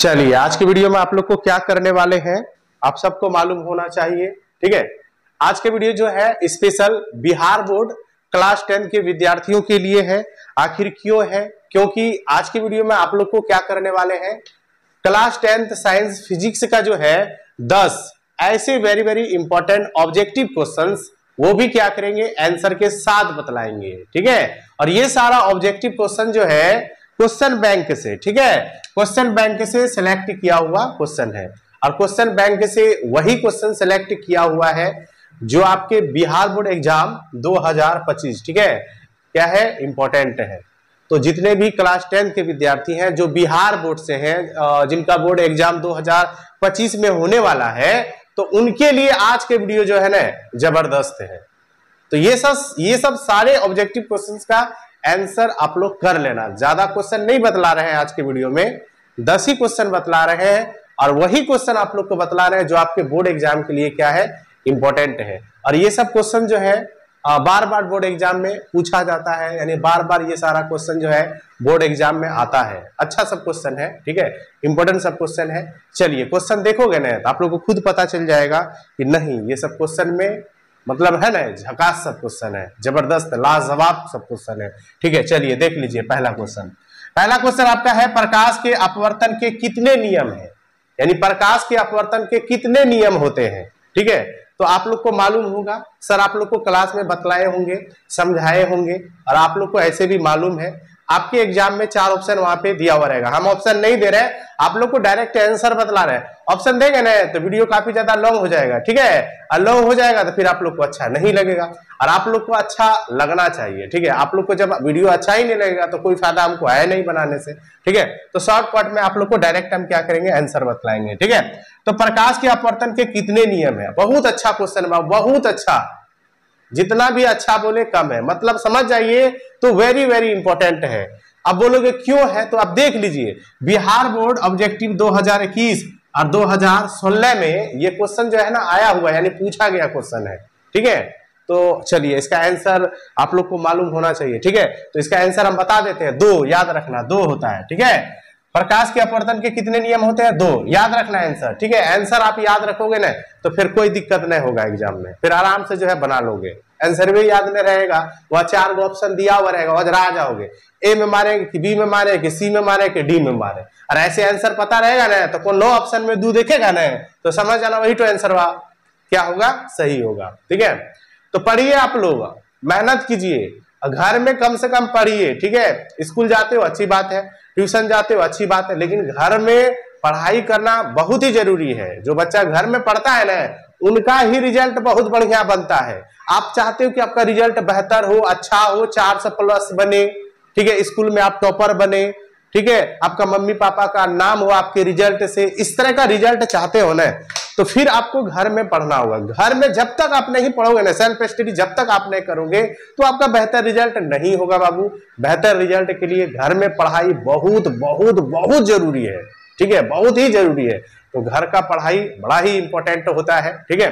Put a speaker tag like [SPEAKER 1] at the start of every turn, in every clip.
[SPEAKER 1] चलिए आज के वीडियो में आप लोग को क्या करने वाले हैं आप सबको मालूम होना चाहिए ठीक है आज के वीडियो जो है special Bihar board class ten के विद्यार्थियों के लिए है आखिर क्यों है क्योंकि आज के वीडियो में आप लोग को क्या करने वाले हैं क्लास टेंथ साइंस फिजिक्स का जो है दस ऐसे very very important objective question वो भी क्या करेंगे आंसर के साथ बतलाएंगे ठीक है और ये सारा ऑब्जेक्टिव क्वेश्चन जो है क्वेश्चन बैंक से ठीक है क्वेश्चन बैंक से सिलेक्ट किया हुआ क्वेश्चन है और क्वेश्चन बैंक से वही क्वेश्चन सिलेक्ट किया हुआ है जो आपके बिहार बोर्ड एग्जाम 2025 ठीक है क्या है इंपॉर्टेंट है तो जितने भी क्लास टेंथ के विद्यार्थी हैं जो बिहार बोर्ड से हैं जिनका बोर्ड एग्जाम 2025 में होने वाला है तो उनके लिए आज के वीडियो जो है ना जबरदस्त है तो ये सब ये सब सारे ऑब्जेक्टिव क्वेश्चंस का आंसर आप लोग कर लेना ज्यादा क्वेश्चन नहीं बतला रहे हैं आज के वीडियो में दस ही क्वेश्चन बतला रहे हैं और वही क्वेश्चन आप लोग को बतला रहे हैं जो आपके बोर्ड एग्जाम के लिए क्या है इंपॉर्टेंट है और ये सब क्वेश्चन जो है बार बार बोर्ड एग्जाम में पूछा जाता है यानी बार बार ये सारा क्वेश्चन जो है बोर्ड एग्जाम में आता है अच्छा सब क्वेश्चन है ठीक है इंपॉर्टेंट सब क्वेश्चन है चलिए क्वेश्चन देखोगे ना तो आप लोग को खुद पता चल जाएगा कि नहीं ये सब क्वेश्चन में मतलब है ना झकास सब क्वेश्चन है जबरदस्त लाजवाब सब क्वेश्चन है ठीक है चलिए देख लीजिए पहला क्वेश्चन पहला क्वेश्चन आपका है प्रकाश के अपवर्तन के कितने नियम है यानी प्रकाश के अपवर्तन के कितने नियम होते हैं ठीक है तो आप लोग को मालूम होगा सर आप लोग को क्लास में बतलाए होंगे समझाए होंगे और आप लोग को ऐसे भी मालूम है आपके एग्जाम में चार ऑप्शन वहां पे दिया हुआ रहेगा हम ऑप्शन नहीं दे रहे हैं आप लोग को डायरेक्ट आंसर बतला रहे हैं ऑप्शन देंगे ना तो वीडियो काफी ज्यादा लॉन्ग हो जाएगा ठीक है और लॉन्ग हो जाएगा तो फिर आप लोग को अच्छा नहीं लगेगा और आप लोग को अच्छा लगना चाहिए ठीक है आप लोग को जब वीडियो अच्छा ही नहीं लगेगा तो कोई फायदा हमको है नहीं बनाने से ठीक है तो शॉर्टकट में आप लोग को डायरेक्ट हम क्या करेंगे आंसर बतलाएंगे ठीक है तो प्रकाश के अपवर्तन के कितने नियम है बहुत अच्छा क्वेश्चन बहुत अच्छा जितना भी अच्छा बोले कम है मतलब समझ जाइए तो वेरी वेरी इंपॉर्टेंट है अब बोलोगे क्यों है तो आप देख लीजिए बिहार बोर्ड ऑब्जेक्टिव 2021 और 2016 में ये क्वेश्चन जो है ना आया हुआ है यानी पूछा गया क्वेश्चन है ठीक है तो चलिए इसका आंसर आप लोग को मालूम होना चाहिए ठीक है तो इसका आंसर हम बता देते हैं दो याद रखना दो होता है ठीक है प्रकाश के अपवर्तन के कितने नियम होते हैं दो याद रखना आंसर ठीक है आंसर आप याद रखोगे ना तो फिर कोई दिक्कत नहीं होगा एग्जाम में फिर आराम से जो है बना लोगे आंसर भी याद में रहेगा वह चार गो ऑप्शन दिया हुआ रहेगा और आ जाओगे ए में मारे कि बी में मारे कि सी में मारे कि डी में मारे और ऐसे आंसर पता रहेगा ना तो नो ऑप्शन में दू देखेगा ना तो समझ जाना वही तो आंसर हुआ क्या होगा सही होगा ठीक है तो पढ़िए आप लोग मेहनत कीजिए घर में कम से कम पढ़िए ठीक है स्कूल जाते हो अच्छी बात है ट्यूशन जाते हो अच्छी बात है लेकिन घर में पढ़ाई करना बहुत ही जरूरी है जो बच्चा घर में पढ़ता है ना उनका ही रिजल्ट बहुत बढ़िया बनता है आप चाहते हो कि आपका रिजल्ट बेहतर हो अच्छा हो चार सौ प्लस बने ठीक है स्कूल में आप टॉपर बने ठीक है आपका मम्मी पापा का नाम हो आपके रिजल्ट से इस तरह का रिजल्ट चाहते हो ना तो फिर आपको घर में पढ़ना होगा घर में जब तक आप नहीं पढ़ोगे ना सेल्फ स्टडी जब तक आप नहीं करोगे तो आपका बेहतर रिजल्ट नहीं होगा बाबू बेहतर रिजल्ट के लिए घर में पढ़ाई बहुत बहुत बहुत जरूरी है ठीक है बहुत ही जरूरी है तो घर का पढ़ाई बड़ा ही इंपॉर्टेंट होता है ठीक है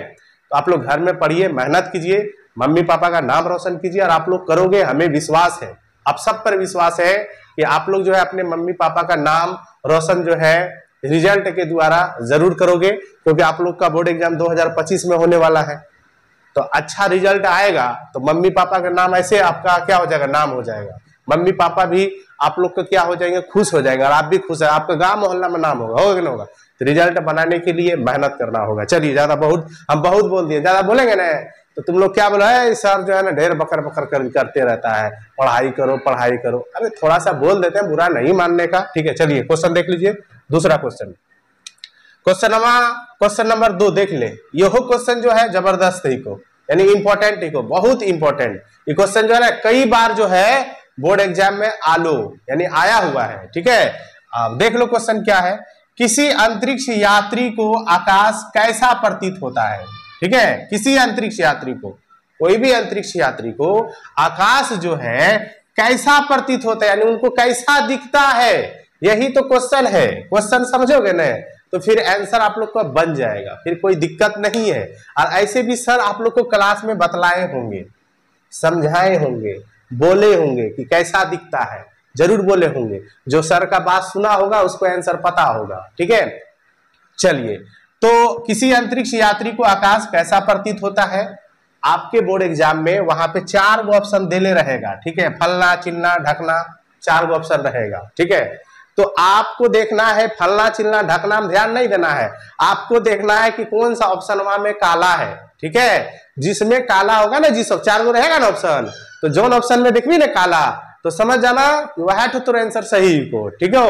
[SPEAKER 1] तो आप लोग घर में पढ़िए मेहनत कीजिए मम्मी पापा का नाम रोशन कीजिए और आप लोग करोगे हमें विश्वास है आप सब पर विश्वास है कि आप लोग जो है अपने मम्मी पापा का नाम रोशन जो है रिजल्ट के द्वारा जरूर करोगे क्योंकि आप लोग का बोर्ड एग्जाम 2025 में होने वाला है तो अच्छा रिजल्ट आएगा तो मम्मी पापा का नाम ऐसे आपका क्या हो जाएगा नाम हो जाएगा मम्मी पापा भी आप लोग का क्या हो जाएंगे खुश हो जाएंगे और आप भी खुश है आपका गांव मोहल्ला में नाम होगा होगा ना होगा तो रिजल्ट बनाने के लिए मेहनत करना होगा चलिए ज्यादा बहुत हम बहुत बोल दिए ज्यादा बोलेंगे ना तो तुम लोग क्या बोला है सर जो है ना ढेर बकर बकर कर, करते रहता है पढ़ाई करो पढ़ाई करो अरे थोड़ा सा बोल देते हैं बुरा नहीं मानने का ठीक है चलिए क्वेश्चन देख लीजिए दूसरा question question number question number दो देख ले यह क्वेश्चन जो है जबरदस्त को यानी इंपॉर्टेंट को बहुत इंपॉर्टेंट ये क्वेश्चन जो है ना कई बार जो है बोर्ड एग्जाम में आलो यानी आया हुआ है ठीक है आप देख लो क्वेश्चन क्या है किसी अंतरिक्ष यात्री को आकाश कैसा प्रतीत होता है ठीक है किसी अंतरिक्ष यात्री को कोई भी अंतरिक्ष यात्री को आकाश जो है कैसा प्रतीत होता है यानी उनको कैसा दिखता है यही तो क्वेश्चन है क्वेश्चन समझोगे ना तो फिर आंसर आप लोग का बन जाएगा फिर कोई दिक्कत नहीं है और ऐसे भी सर आप लोग को क्लास में बतलाए होंगे समझाए होंगे बोले होंगे कि कैसा दिखता है जरूर बोले होंगे जो सर का बात सुना होगा उसको आंसर पता होगा ठीक है चलिए तो किसी अंतरिक्ष यात्री को आकाश कैसा प्रतीत होता है आपके बोर्ड एग्जाम में वहां पे चार गो ऑप्शन देने रहेगा ठीक है फलना चिन्ना ढकना चार गो ऑप्शन रहेगा ठीक है तो आपको देखना है फलना चिलना ढकना में ध्यान नहीं देना है आपको देखना है कि कौन सा ऑप्शन वहां में काला है ठीक है जिसमें काला होगा ना जिस चार गो रहेगा ना ऑप्शन तो जोन ऑप्शन में देखी ना काला तो समझ जाना वह तो आंसर सही को ठीक हो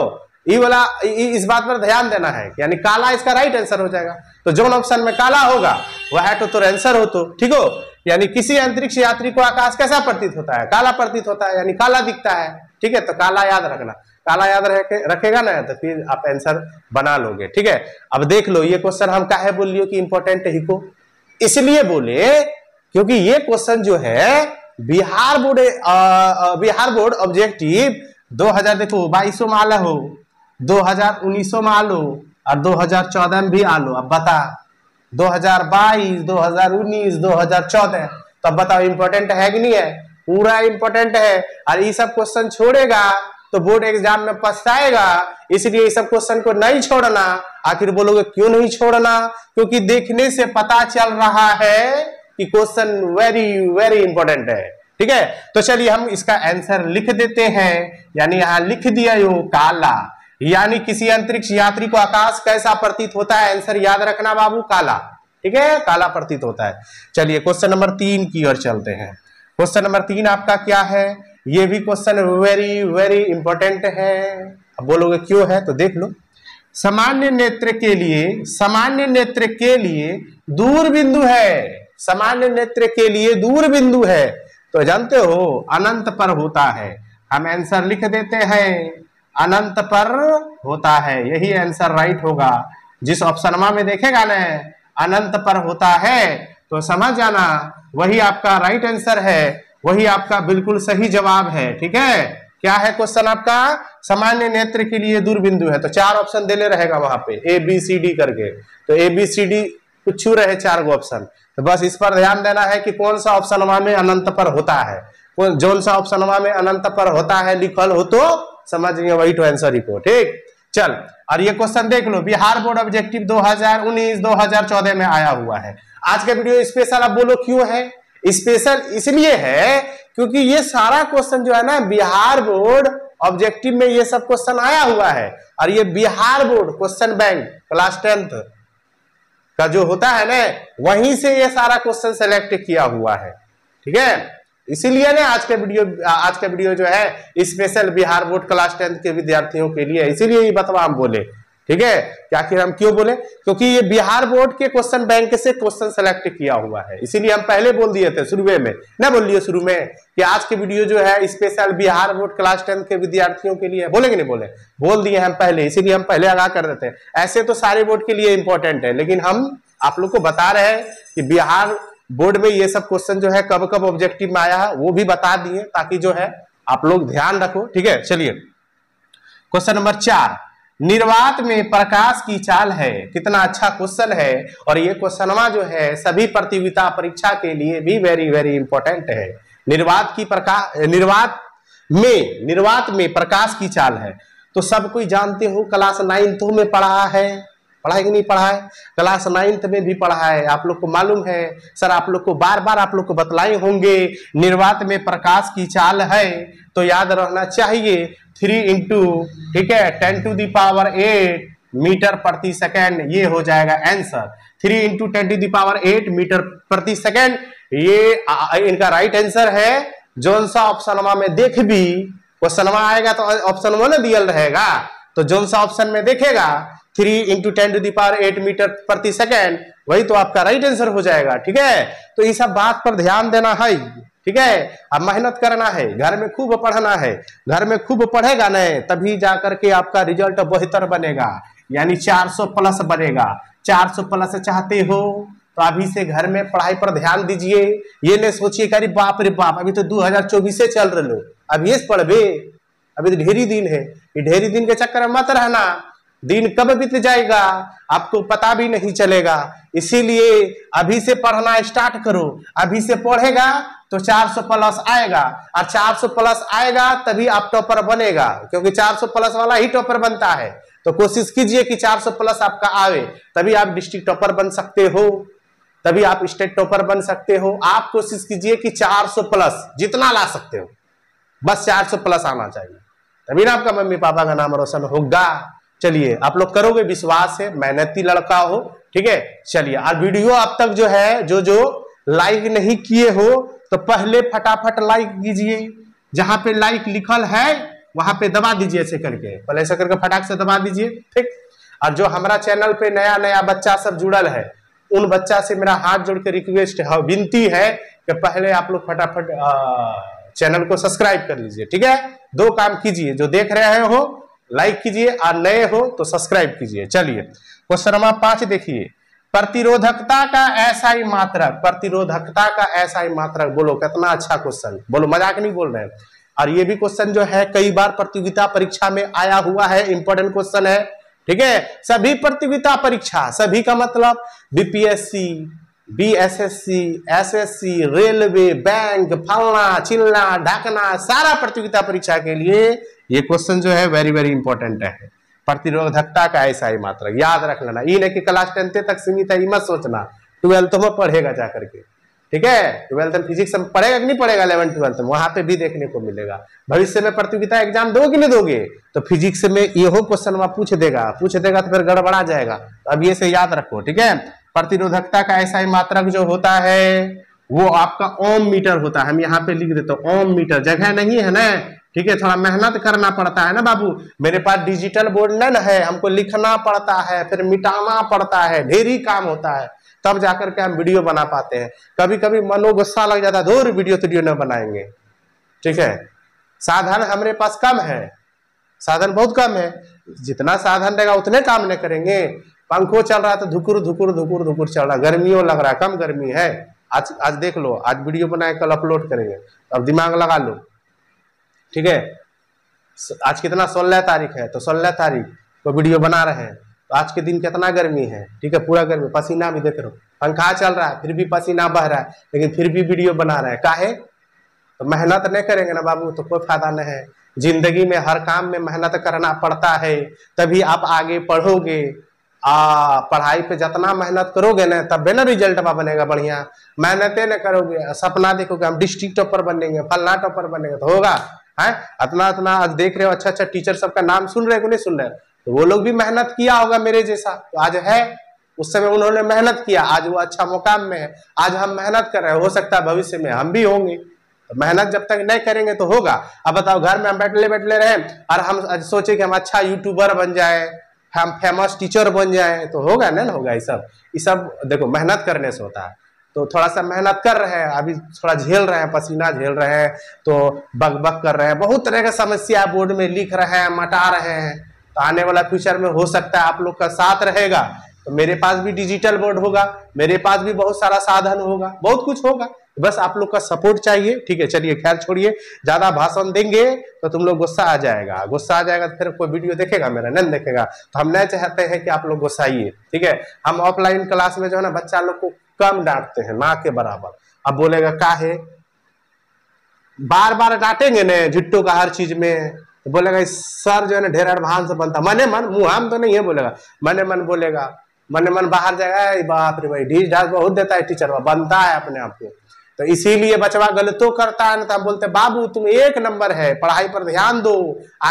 [SPEAKER 1] ये वाला इस बात पर ध्यान देना है यानी काला इसका राइट आंसर हो जाएगा तो जोन ऑप्शन में काला होगा वह तो तुर आंसर हो तो ठीक हो यानी किसी अंतरिक्ष यात्री को आकाश कैसा प्रतीत होता है काला प्रतीत होता है यानी काला दिखता है ठीक है तो काला याद रखना काला याद रहे रखेगा ना तो फिर आप आंसर बना लोगे ठीक है अब देख लो ये क्वेश्चन हम काहे लियो कि इंपॉर्टेंट ही को इसलिए बोले क्योंकि ये क्वेश्चन जो है Bihar board Bihar board objective 2000 देखो बाईसो में आला हो 2019 में आलो और 2014 में भी आलो अब बता 2022 2019 2014 तो अब बताओ इंपॉर्टेंट है कि नहीं है पूरा इंपॉर्टेंट है और ये सब क्वेश्चन छोड़ेगा तो बोर्ड एग्जाम में पछताएगा इसलिए इस सब क्वेश्चन को नहीं छोड़ना आखिर बोलोगे क्यों नहीं छोड़ना क्योंकि देखने से पता चल रहा है कि क्वेश्चन वेरी वेरी इंपॉर्टेंट है ठीक है तो चलिए हम इसका आंसर लिख देते हैं यानी यहां लिख दिया यो काला यानी किसी अंतरिक्ष यात्री को आकाश कैसा प्रतीत होता है आंसर याद रखना बाबू काला ठीक है काला प्रतीत होता है चलिए क्वेश्चन नंबर तीन की ओर चलते हैं क्वेश्चन नंबर तीन आपका क्या है ये भी क्वेश्चन वेरी वेरी इंपॉर्टेंट है अब बोलोगे क्यों है तो देख लो सामान्य नेत्र के लिए सामान्य नेत्र के लिए दूर बिंदु है सामान्य नेत्र के लिए दूर बिंदु है तो जानते हो अनंत पर होता है हम आंसर लिख देते हैं अनंत पर होता है यही आंसर राइट होगा जिस ऑप्शन में देखेगा ना अनंत पर होता है तो समझ जाना वही आपका राइट आंसर है वही आपका बिल्कुल सही जवाब है ठीक है क्या है क्वेश्चन आपका सामान्य नेत्र के लिए दूरबिंदु है तो चार ऑप्शन देने रहेगा वहां पे ए बी सी डी करके तो ए बी सी डी कुछ छू रहे चार गो ऑप्शन तो बस इस पर ध्यान देना है कि कौन सा ऑप्शन वहां में अनंत पर होता है कौन सा ऑप्शन वहां में अनंत पर होता है लिखल हो तो समझ गए वही टू आंसर रिपोर्ट ठीक चल और ये क्वेश्चन देख लो बिहार बोर्ड ऑब्जेक्टिव 2019 2014 में आया हुआ है आज का वीडियो स्पेशल आप बोलो क्यों है स्पेशल इसलिए है क्योंकि ये सारा क्वेश्चन जो है ना बिहार बोर्ड ऑब्जेक्टिव में ये सब क्वेश्चन आया हुआ है और ये Bihar board question bank class tenth का जो होता है ना वहीं से ये सारा क्वेश्चन सेलेक्ट किया हुआ है ठीक है इसीलिए ना आज का वीडियो आज का वीडियो जो है special Bihar board class tenth के विद्यार्थियों के लिए इसीलिए ये बतवा हम बोले ठीक है आखिर हम क्यों बोले क्योंकि ये बिहार बोर्ड के क्वेश्चन बैंक से क्वेश्चन सेलेक्ट किया हुआ है इसीलिए हम पहले बोल दिए थे शुरू में ना लिए शुरू में कि आज की वीडियो जो है special Bihar board class tenth के विद्यार्थियों के लिए बोलेंगे नहीं बोले बोल दिए हम पहले इसीलिए हम पहले आगा कर देते हैं ऐसे तो सारे बोर्ड के लिए इंपॉर्टेंट है लेकिन हम आप लोग को बता रहे हैं कि बिहार बोर्ड में ये सब क्वेश्चन जो है कब कब ऑब्जेक्टिव में आया है वो भी बता दिए ताकि जो है आप लोग ध्यान रखो ठीक है चलिए क्वेश्चन नंबर चार निर्वात में प्रकाश की चाल है कितना अच्छा क्वेश्चन है और ये क्वेश्चनवा जो है सभी प्रतियोगिता परीक्षा के लिए भी वेरी वेरी इंपॉर्टेंट है निर्वात की प्रकाश निर्वात में निर्वात में प्रकाश की चाल है तो सब कोई जानते हो क्लास नाइन्थ में पढ़ा है पढ़ा कि नहीं पढ़ा है क्लास नाइन्थ में भी पढ़ा है आप लोग को मालूम है सर आप लोग को बार बार आप लोग को बतलाए होंगे निर्वात में प्रकाश की चाल है तो याद रहना चाहिए थ्री इंटू ठीक है ten to the power eight meter प्रति सेकेंड ये हो जाएगा answer three into ten to the power eight meter प्रति सेकेंड ये इनका राइट आंसर है जोन सा ऑप्शन में देख भी क्वेश्चन आएगा तो ऑप्शन वन दियल रहेगा तो जोन सा ऑप्शन में देखेगा three into ten to the power eight meter प्रति सेकेंड वही तो आपका राइट आंसर हो जाएगा ठीक है तो इस सब बात पर ध्यान देना है ठीक है अब मेहनत करना है घर में खूब पढ़ना है घर में खूब पढ़ेगा न तभी जाकर के आपका रिजल्ट बेहतर बनेगा यानी 400 प्लस बनेगा 400 प्लस चाहते हो तो अभी से घर में पढ़ाई पर ध्यान दीजिए ये नहीं सोचिए अरे बाप रे बाप अभी तो 2024 से चल रहे हो अभी ये पढ़वे अभी तो ढेरी दिन है ये ढेरी दिन के चक्कर में मत रहना दिन कब बीत जाएगा आपको पता भी नहीं चलेगा इसीलिए अभी से पढ़ना स्टार्ट करो अभी से पढ़ेगा तो 400 प्लस आएगा और 400 प्लस आएगा तभी आप टॉपर बनेगा क्योंकि 400 प्लस वाला ही टॉपर बनता है तो कोशिश कीजिए कि 400 प्लस आपका आवे तभी आप डिस्ट्रिक्ट टॉपर बन सकते हो तभी आप स्टेट टॉपर बन सकते हो आप कोशिश कीजिए कि 400 प्लस जितना ला सकते हो बस 400 प्लस आना चाहिए तभी ना आपका मम्मी पापा का नाम रोशन होगा चलिए आप लोग करोगे विश्वास है मेहनती लड़का हो ठीक है चलिए और वीडियो अब तक जो है जो जो लाइक नहीं किए हो तो पहले फटाफट लाइक कीजिए जहां पे लाइक लिखल है वहां पे दबा दीजिए ऐसे करके पहले ऐसे करके फटाक से दबा दीजिए ठीक और जो हमारा चैनल पे नया नया बच्चा सब जुड़ल है उन बच्चा से मेरा हाथ जोड़ के रिक्वेस्ट है विनती है कि पहले आप लोग फटाफट चैनल को सब्सक्राइब कर लीजिए ठीक है दो काम कीजिए जो देख रहे हो लाइक कीजिए और नए हो तो सब्सक्राइब कीजिए चलिए क्वेश्चन नंबर पांच देखिए प्रतिरोधकता का ऐसा ही मात्रक प्रतिरोधकता का ऐसा ही मात्रक बोलो कितना अच्छा क्वेश्चन बोलो मजाक नहीं बोल रहे हैं और ये भी क्वेश्चन जो है कई बार प्रतियोगिता परीक्षा में आया हुआ है इंपॉर्टेंट क्वेश्चन है ठीक है सभी प्रतियोगिता परीक्षा सभी का मतलब BPSC B S S C S S C railway bank फलना चिल्ला ढाकना सारा प्रतियोगिता परीक्षा के लिए ये क्वेश्चन जो है वेरी वेरी इंपॉर्टेंट है प्रतिरोधकता का ऐसा ही मात्रा याद रख लेना ये नहीं कि क्लास टेंथ तक सीमित है मत सोचना ट्वेल्थ में पढ़ेगा जा करके ठीक है ट्वेल्थ में फिजिक्स में पढ़ेगा कि नहीं पढ़ेगा इलेवन ट्वेल्थ में वहां पर भी देखने को मिलेगा भविष्य में प्रतियोगिता एग्जाम दो कि नहीं दोगे तो फिजिक्स में ये हो क्वेश्चन वहां पूछ देगा पूछ देगा तो फिर गड़बड़ा जाएगा अब ये से याद रखो ठीक है प्रतिरोधकता का ऐसा ही मात्रक जो होता है वो आपका ओम मीटर होता है हम यहाँ पे लिख देते हैं ओम मीटर जगह नहीं है ना ठीक है थोड़ा मेहनत करना पड़ता है ना बाबू मेरे पास डिजिटल बोर्ड न है हमको लिखना पड़ता है फिर मिटाना पड़ता है ढेर ही काम होता है तब जाकर के हम वीडियो बना पाते हैं कभी कभी मनो गुस्सा लग जाता है दूर वीडियो तीडियो तो न बनाएंगे ठीक है साधन हमारे पास कम है साधन बहुत कम है जितना साधन रहेगा उतने काम नहीं करेंगे पंखो चल रहा था तो धुकुर धुकुर धुकुर धुकुर चल रहा गर्मियों लग रहा कम गर्मी है आज आज देख लो आज वीडियो बनाए कल अपलोड करेंगे अब दिमाग लगा लो ठीक है आज कितना सोलह तारीख है तो सोलह तारीख को वीडियो बना रहे हैं तो आज के दिन कितना गर्मी है ठीक है पूरा गर्मी पसीना भी देख रहे हो पंखा चल रहा है फिर भी पसीना बह रहा है लेकिन फिर भी वीडियो बना रहे हैं काहे तो मेहनत नहीं करेंगे ना बाबू तो कोई फायदा नहीं है जिंदगी में हर काम में मेहनत करना पड़ता है तभी आप आगे पढ़ोगे आ पढ़ाई पे जितना मेहनत करोगे ना तब ना रिजल्ट बनेगा बढ़िया मेहनत ना करोगे सपना देखोगे हम डिस्ट्रिक्ट टॉपर बनेंगे फलना टॉपर बनेंगे तो होगा है इतना इतना देख रहे हो अच्छा अच्छा टीचर सबका नाम सुन रहे हो नहीं सुन रहे तो वो लोग भी मेहनत किया होगा मेरे जैसा तो आज है उस समय उन्होंने मेहनत किया आज वो अच्छा मुकाम में है आज हम मेहनत कर रहे हैं हो सकता है भविष्य में हम भी होंगे तो मेहनत जब तक नहीं करेंगे तो होगा अब बताओ घर में हम बैठले बैठले रहे और हम सोचे कि हम अच्छा यूट्यूबर बन जाए हम फेमस टीचर बन जाए तो होगा ना होगा ये सब ये सब देखो मेहनत करने से होता है तो थोड़ा सा मेहनत कर रहे हैं अभी थोड़ा झेल रहे हैं पसीना झेल रहे हैं तो बक बक कर रहे हैं बहुत तरह का समस्या बोर्ड में लिख रहे हैं मटा रहे हैं तो आने वाला फ्यूचर में हो सकता है आप लोग का साथ रहेगा तो मेरे पास भी डिजिटल बोर्ड होगा मेरे पास भी बहुत सारा साधन होगा बहुत कुछ होगा बस आप लोग का सपोर्ट चाहिए ठीक है चलिए खैर छोड़िए ज्यादा भाषण देंगे तो तुम लोग गुस्सा आ जाएगा गुस्सा आ जाएगा तो फिर कोई वीडियो देखेगा मेरा नहीं देखेगा तो हम नहीं चाहते हैं कि आप लोग गुस्साइए ठीक है हम ऑफलाइन क्लास में जो है ना बच्चा लोग को कम डांटते हैं ना के बराबर अब बोलेगा का है बार बार डांटेंगे ना झुट्टू का हर चीज में तो बोलेगा सर जो है ना ढेर अड़भान से बनता मने मन मुहाम तो नहीं है बोलेगा मने मन बोलेगा मन मन बाहर जाएगा बाप रे भाई ढीस ढास बहुत देता है टीचर वह बनता है अपने आप को तो इसीलिए बचवा गलतों करता है ना तो हम बोलते बाबू तुम एक नंबर है पढ़ाई पर ध्यान दो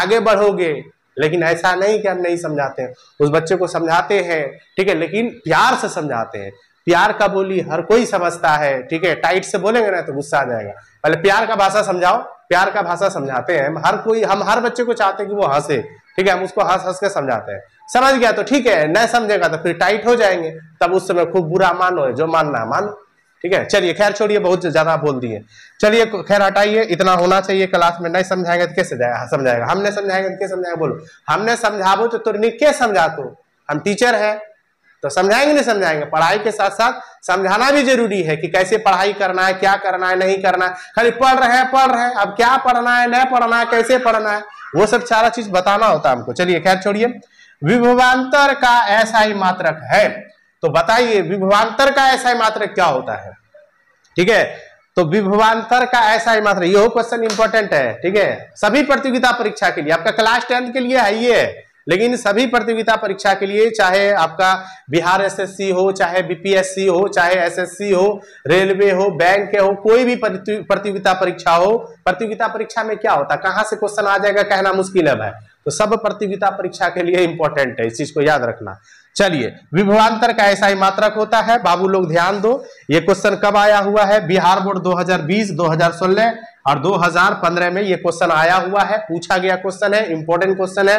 [SPEAKER 1] आगे बढ़ोगे लेकिन ऐसा नहीं कि हम नहीं समझाते हैं उस बच्चे को समझाते हैं ठीक है लेकिन प्यार से समझाते हैं प्यार का बोली हर कोई समझता है ठीक है टाइट से बोलेंगे ना तो गुस्सा आ जाएगा पहले प्यार का भाषा समझाओ प्यार का भाषा समझाते हैं हर कोई हम हर बच्चे को चाहते हैं कि वो हंसे ठीक है हम उसको हंस हंस के समझाते हैं समझ गया तो ठीक है न समझेगा तो फिर टाइट हो जाएंगे तब उस समय खूब बुरा मानो जो मानना है मानो ठीक है चलिए खैर छोड़िए बहुत ज्यादा बोल दिए चलिए खैर हटाइए इतना होना चाहिए क्लास में नहीं समझाएंगे तो कैसे हाँ, समझाएगा हमने समझाएंगे तो कैसे समझाएगा बोलो हमने समझाबो तो तुरनी के समझा तो हम टीचर हैं तो समझाएंगे नहीं समझाएंगे पढ़ाई के साथ साथ समझाना भी जरूरी है कि कैसे पढ़ाई करना है क्या करना है नहीं करना है खाली पढ़ रहे हैं पढ़ रहे हैं अब क्या पढ़ना है नहीं पढ़ना है कैसे पढ़ना है वो सब सारा चीज बताना होता है हमको चलिए खैर छोड़िए विभवांतर का ऐसा ही मात्रक है तो बताइए विभवांतर का ऐसा ही मात्रक क्या होता है ठीक है तो विभवांतर का ऐसा ही मात्रक यह क्वेश्चन इंपॉर्टेंट है ठीक है सभी प्रतियोगिता परीक्षा के लिए आपका क्लास टेंथ के लिए है ये लेकिन सभी प्रतियोगिता परीक्षा के लिए चाहे आपका बिहार एसएससी हो चाहे बीपीएससी हो चाहे एसएससी हो रेलवे हो बैंक के हो कोई भी प्रतियोगिता परीक्षा हो प्रतियोगिता परीक्षा में क्या होता है कहां से क्वेश्चन आ जाएगा कहना मुश्किल है भाई तो सब प्रतियोगिता परीक्षा के लिए इंपॉर्टेंट है इस चीज को याद रखना चलिए विभवांतर का ऐसा ही मात्रक होता है बाबू लोग ध्यान दो ये क्वेश्चन कब आया हुआ है बिहार बोर्ड 2020, 2016 और 2015 में ये क्वेश्चन आया हुआ है पूछा गया क्वेश्चन है इंपॉर्टेंट क्वेश्चन है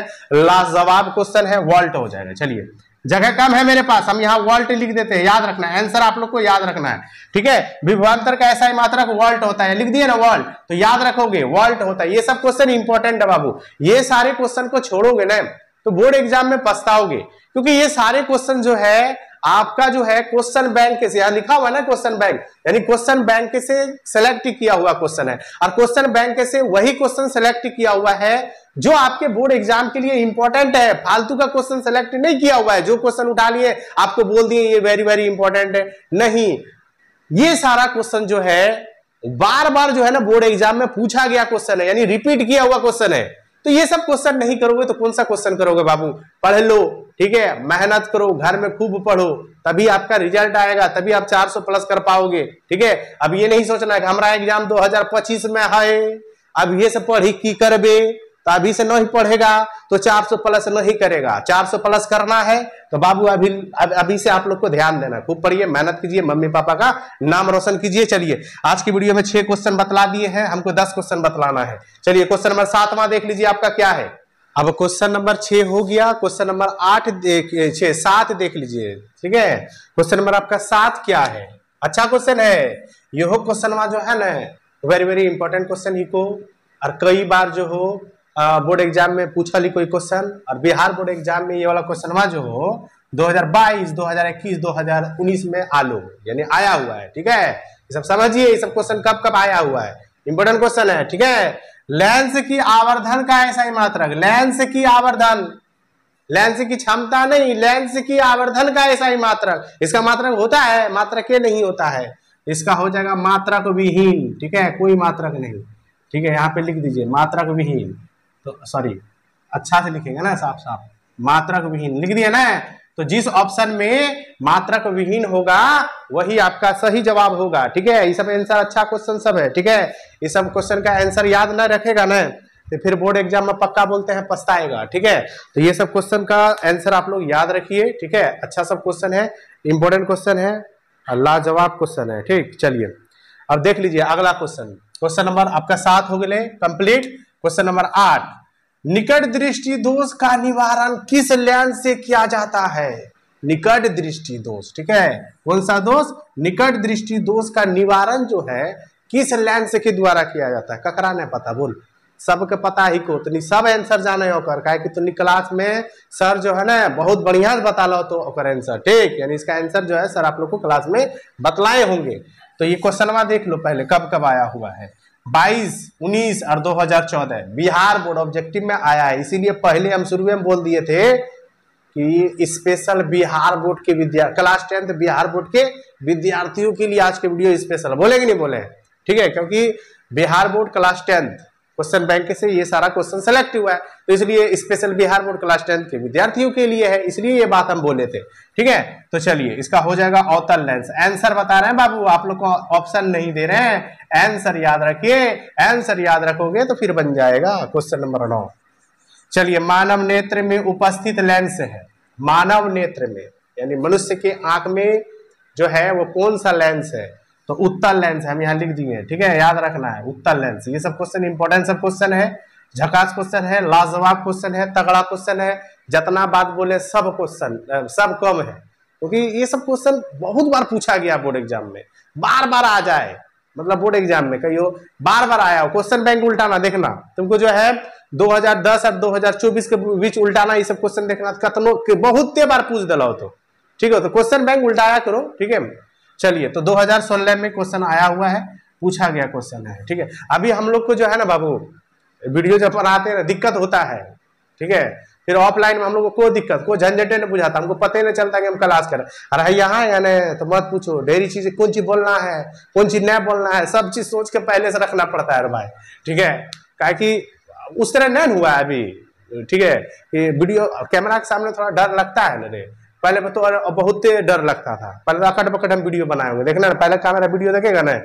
[SPEAKER 1] लाजवाब क्वेश्चन है वॉल्ट हो जाएगा चलिए जगह कम है मेरे पास हम यहाँ वॉल्ट लिख देते हैं याद रखना है आंसर आप लोग को याद रखना है ठीक है विभवांतर का ऐसा ही मात्रक वॉल्ट होता है लिख दिए ना वॉल्ट तो याद रखोगे वॉल्ट होता है ये सब क्वेश्चन इंपॉर्टेंट है बाबू ये सारे क्वेश्चन को छोड़ोगे ना तो बोर्ड एग्जाम में पछताओगे क्योंकि ये सारे क्वेश्चन जो है आपका जो है क्वेश्चन बैंक से यहां लिखा हुआ ना क्वेश्चन बैंक यानी क्वेश्चन बैंक से सिलेक्ट किया हुआ क्वेश्चन है और क्वेश्चन बैंक से वही क्वेश्चन सिलेक्ट किया हुआ है जो आपके बोर्ड एग्जाम के लिए इंपॉर्टेंट है फालतू का क्वेश्चन सेलेक्ट नहीं किया हुआ है जो क्वेश्चन उठा लिए आपको बोल दिए ये वेरी वेरी इंपॉर्टेंट है नहीं ये सारा क्वेश्चन जो है बार बार जो है ना बोर्ड एग्जाम में पूछा गया क्वेश्चन है यानी रिपीट किया हुआ क्वेश्चन है तो ये सब क्वेश्चन नहीं करोगे तो कौन सा क्वेश्चन करोगे बाबू पढ़ लो ठीक है मेहनत करो घर में खूब पढ़ो तभी आपका रिजल्ट आएगा तभी आप 400 प्लस कर पाओगे ठीक है अब ये नहीं सोचना कि हमारा एग्जाम 2025 में है अब ये सब पढ़ी की करबे तो अभी से नहीं पढ़ेगा तो 400 प्लस नहीं करेगा 400 प्लस करना है तो बाबू अभी अभी से आप लोग को ध्यान देना खूब पढ़िए मेहनत कीजिए मम्मी पापा का नाम रोशन कीजिए चलिए आज की वीडियो में छह क्वेश्चन बतला दिए हैं हमको दस क्वेश्चन बतलाना है चलिए क्वेश्चन नंबर सातवां देख लीजिए आपका क्या है अब क्वेश्चन नंबर छह हो गया क्वेश्चन नंबर आठ छह सात देख लीजिए ठीक है क्वेश्चन नंबर आपका सात क्या है अच्छा क्वेश्चन है यह क्वेश्चन जो है ना वेरी वेरी इंपॉर्टेंट क्वेश्चन ही को और कई बार जो हो बोर्ड एग्जाम में पूछा ली कोई क्वेश्चन और बिहार बोर्ड एग्जाम में ये वाला क्वेश्चन क्वेश्चनवा जो 2022, 2021, 2019 में आलो यानी आया हुआ है ठीक है ये सब समझिए ये सब क्वेश्चन कब कब आया हुआ है इंपोर्टेंट क्वेश्चन है ठीक है लेंस की आवर्धन का ऐसा ही मात्रक लेंस की आवर्धन लेंस की क्षमता नहीं लेंस की आवर्धन का ऐसा ही मात्रक इसका मात्रक होता है मात्रक ये नहीं होता है इसका हो जाएगा मात्रक विहीन ठीक है कोई मात्रक नहीं ठीक है यहाँ पे लिख दीजिए मात्रक विहीन तो सॉरी अच्छा से लिखेंगे ना साफ साफ मात्रक विहीन लिख दिया ना तो जिस ऑप्शन में मात्रक विहीन होगा वही आपका सही जवाब होगा ठीक है ये सब आंसर अच्छा क्वेश्चन सब है ठीक है ये सब क्वेश्चन का आंसर याद ना रखेगा ना तो फिर बोर्ड एग्जाम में पक्का बोलते हैं पछताएगा ठीक है तो ये सब क्वेश्चन का आंसर आप लोग याद रखिए ठीक है अच्छा सब क्वेश्चन है इंपॉर्टेंट क्वेश्चन है और लाजवाब क्वेश्चन है ठीक चलिए अब देख लीजिए अगला क्वेश्चन क्वेश्चन नंबर आपका सात हो गए कंप्लीट क्वेश्चन नंबर आठ निकट दृष्टि दोष का निवारण किस लैंड से किया जाता है निकट दृष्टि दोष ठीक है कौन सा दोष निकट दृष्टि दोष का निवारण जो है किस लैंड से के द्वारा किया जाता है ककरा नहीं पता बोल सबके पता ही को तो सब आंसर जाने होकर कहे कि तुमने क्लास में सर जो है ना बहुत बढ़िया बता लो तो ओकर आंसर ठीक यानी इसका आंसर जो है सर आप लोग को क्लास में बतलाए होंगे तो ये क्वेश्चन देख लो पहले कब कब आया हुआ है बाईस उन्नीस और 2014 बिहार बोर्ड ऑब्जेक्टिव में आया है इसीलिए पहले हम शुरू में बोल दिए थे कि स्पेशल बिहार बोर्ड के विद्या क्लास टेंथ बिहार बोर्ड के विद्यार्थियों के लिए आज के वीडियो स्पेशल बोले कि नहीं बोले ठीक है क्योंकि Bihar board class tenth question bank से ये सारा क्वेश्चन सेलेक्ट हुआ है तो इसलिए special Bihar board class tenth के विद्यार्थियों के लिए है इसलिए ये बात हम बोले थे ठीक है तो चलिए इसका हो जाएगा अवतल लेंस आंसर बता रहे हैं बाबू आप लोग को ऑप्शन नहीं दे रहे हैं आंसर याद रखिए आंसर याद रखोगे तो फिर बन जाएगा क्वेश्चन नंबर नौ चलिए मानव नेत्र में उपस्थित लेंस है मानव नेत्र में यानी मनुष्य के आंख में जो है वो कौन सा लेंस है तो उत्तल लेंस हम यहाँ लिख दिए ठीक है याद रखना है उत्तल लेंस ये सब क्वेश्चन इंपॉर्टेंट सब क्वेश्चन है झकास क्वेश्चन है लाजवाब क्वेश्चन है तगड़ा क्वेश्चन है जितना बात बोले सब क्वेश्चन सब कम है क्योंकि ये सब क्वेश्चन बहुत बार पूछा गया बोर्ड एग्जाम में बार बार आ जाए मतलब बोर्ड एग्जाम में कहीं बार बार आया हो क्वेश्चन बैंक उल्टाना देखना तुमको जो है 2010 और 2024 के बीच उल्टाना ये सब क्वेश्चन देखना के बहुत बार पूछ दिला हो तो ठीक है तो क्वेश्चन बैंक उल्टाया करो ठीक है चलिए तो 2016 में क्वेश्चन आया हुआ है पूछा गया क्वेश्चन है ठीक है अभी हम लोग को जो है ना बाबू वीडियो जब बनाते हैं दिक्कत होता है ठीक है फिर ऑफलाइन में हम लोग को कोई दिक्कत कोई झंझटे नहीं बुझाता हमको पता ही नहीं चलता कि हम क्लास करें अरे यहाँ या नहीं तो मत पूछो ढेरी चीज़ें कौन चीज़ बोलना है कौन चीज़ नहीं बोलना है सब चीज़ सोच के पहले से रखना पड़ता है अरे भाई ठीक है क्या कि उस तरह नहीं हुआ है अभी ठीक है कि वीडियो कैमरा के सामने थोड़ा डर लगता है ना पहले तो बहुत डर लगता था पहले तो अकट पकट हम वीडियो बनाए होंगे देखना ना पहले का मेरा वीडियो देखेगा ना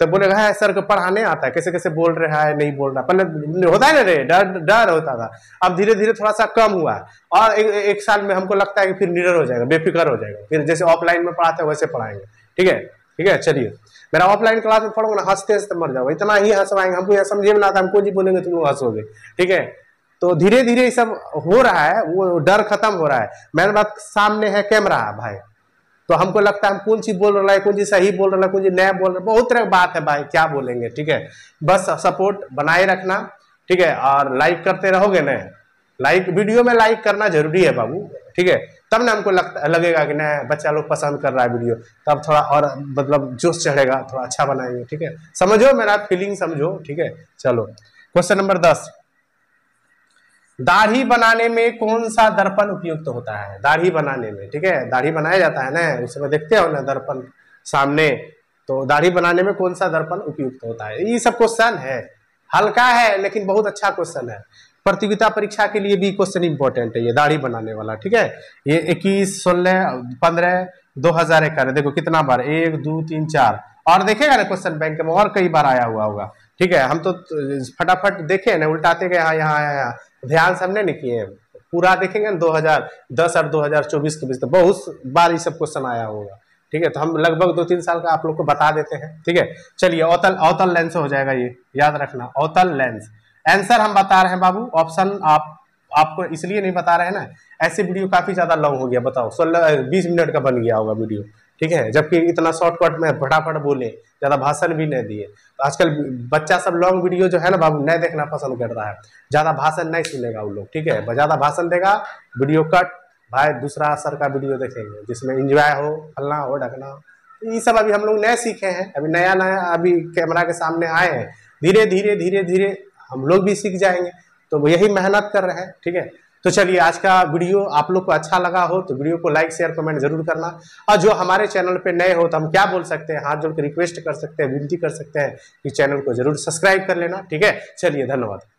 [SPEAKER 1] तो बोलेगा है हाँ, सर को पढ़ाने आता है कैसे कैसे बोल रहा है नहीं बोल रहा पहले होता है ना रे डर डर होता था अब धीरे धीरे थोड़ा सा कम हुआ और एक, एक साल में हमको लगता है कि फिर निडर हो जाएगा बेफिक्र हो जाएगा फिर जैसे ऑफलाइन में पढ़ाते हैं वैसे पढ़ाएंगे ठीक है ठीक है चलिए मेरा ऑफलाइन क्लास में पढ़ोगे ना हंसते हंसते मर जाओ इतना ही हंसवाएंगे हमको यह समझे में ना आता हम कुछ बोलेंगे तुम लोग हंसोगे ठीक है तो धीरे धीरे ये सब हो रहा है वो डर खत्म हो रहा है मेन बात सामने है कैमरा भाई तो हमको लगता है हम कौन चीज बोल रहा है कौन चीज सही बोल रहा है कौन चीज नया बोल रहा है बहुत तरह की बात है भाई क्या बोलेंगे ठीक है बस सपोर्ट बनाए रखना ठीक है और लाइक करते रहोगे ना लाइक वीडियो में लाइक करना जरूरी है बाबू ठीक है तब ना हमको लगता लगेगा कि ना बच्चा लोग पसंद कर रहा है वीडियो तब थोड़ा और मतलब जोश चढ़ेगा थोड़ा अच्छा बनाएंगे ठीक है समझो मेरा फीलिंग समझो ठीक है चलो क्वेश्चन नंबर दस दाढ़ी बनाने में कौन सा दर्पण उपयुक्त होता है दाढ़ी बनाने में ठीक है दाढ़ी बनाया जाता है ना उसमें देखते हो ना दर्पण सामने तो दाढ़ी बनाने में कौन सा दर्पण उपयुक्त होता है ये सब क्वेश्चन है हल्का है लेकिन बहुत अच्छा क्वेश्चन है प्रतियोगिता परीक्षा के लिए भी क्वेश्चन इंपॉर्टेंट है ये दाढ़ी बनाने वाला ठीक है ये इक्कीस सोलह पंद्रह दो हजार एक देखो कितना बार एक दो तीन चार और देखेगा ना क्वेश्चन बैंक में और कई बार आया हुआ होगा ठीक है हम तो, तो फटाफट देखे ना उल्टाते गए यहाँ यहाँ आया ध्यान से हमने नहीं किए पूरा देखेंगे ना 2010 और 2024 के बीच तो बहुत बार ये सब क्वेश्चन आया होगा ठीक है तो हम लगभग दो तीन साल का आप लोग को बता देते हैं ठीक है चलिए अवतल अवतल लेंस हो जाएगा ये याद रखना अवतल लेंस आंसर हम बता रहे हैं बाबू ऑप्शन आप आपको इसलिए नहीं बता रहे हैं ना ऐसे वीडियो काफी ज्यादा लॉन्ग हो गया बताओ सोलह बीस मिनट का बन गया होगा वीडियो ठीक है जबकि इतना शॉर्टकट में फटाफट बोले ज़्यादा भाषण भी नहीं दिए तो आजकल बच्चा सब लॉन्ग वीडियो जो है ना बाबू नहीं देखना पसंद कर रहा है ज़्यादा भाषण नहीं सुनेगा वो लोग ठीक है ज़्यादा भाषण देगा वीडियो कट भाई दूसरा असर का वीडियो देखेंगे जिसमें इंजॉय हो फलना हो ढकना हो तो ये सब अभी हम लोग नए सीखे हैं अभी नया नया अभी कैमरा के सामने आए हैं धीरे धीरे धीरे धीरे हम लोग भी सीख जाएंगे तो यही मेहनत कर रहे हैं ठीक है तो चलिए आज का वीडियो आप लोग को अच्छा लगा हो तो वीडियो को लाइक शेयर कमेंट जरूर करना और जो हमारे चैनल पे नए हो तो हम क्या बोल सकते हैं हाथ जोड़ के रिक्वेस्ट कर सकते हैं विनती कर सकते हैं कि चैनल को जरूर सब्सक्राइब कर लेना ठीक है चलिए धन्यवाद